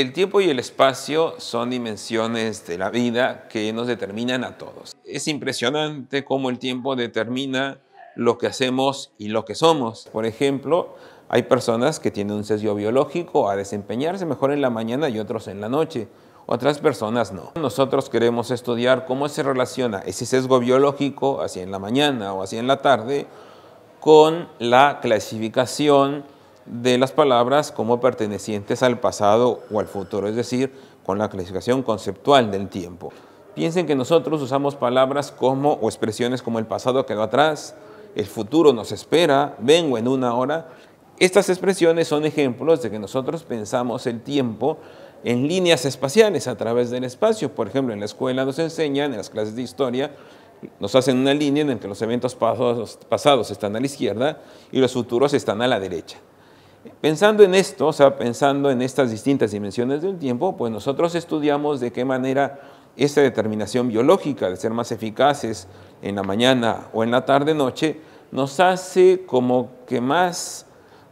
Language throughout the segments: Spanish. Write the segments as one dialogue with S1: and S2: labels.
S1: El tiempo y el espacio son dimensiones de la vida que nos determinan a todos. Es impresionante cómo el tiempo determina lo que hacemos y lo que somos. Por ejemplo, hay personas que tienen un sesgo biológico a desempeñarse mejor en la mañana y otros en la noche. Otras personas no. Nosotros queremos estudiar cómo se relaciona ese sesgo biológico, así en la mañana o así en la tarde, con la clasificación de las palabras como pertenecientes al pasado o al futuro, es decir, con la clasificación conceptual del tiempo. Piensen que nosotros usamos palabras como o expresiones como el pasado quedó atrás, el futuro nos espera, vengo en una hora. Estas expresiones son ejemplos de que nosotros pensamos el tiempo en líneas espaciales a través del espacio. Por ejemplo, en la escuela nos enseñan, en las clases de historia, nos hacen una línea en la que los eventos pasados, pasados están a la izquierda y los futuros están a la derecha. Pensando en esto, o sea, pensando en estas distintas dimensiones del tiempo, pues nosotros estudiamos de qué manera esta determinación biológica de ser más eficaces en la mañana o en la tarde-noche nos hace como que más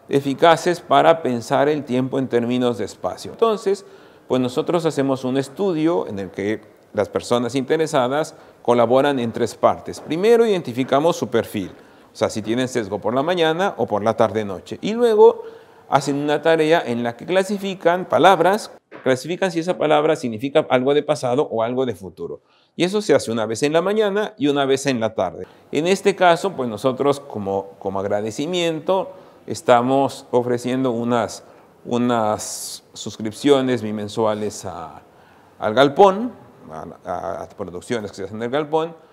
S1: eficaces para pensar el tiempo en términos de espacio. Entonces, pues nosotros hacemos un estudio en el que las personas interesadas colaboran en tres partes. Primero identificamos su perfil, o sea, si tienen sesgo por la mañana o por la tarde-noche. Y luego hacen una tarea en la que clasifican palabras, clasifican si esa palabra significa algo de pasado o algo de futuro. Y eso se hace una vez en la mañana y una vez en la tarde. En este caso, pues nosotros como, como agradecimiento estamos ofreciendo unas, unas suscripciones bimensuales al galpón, a, a, a producciones que se hacen en el galpón,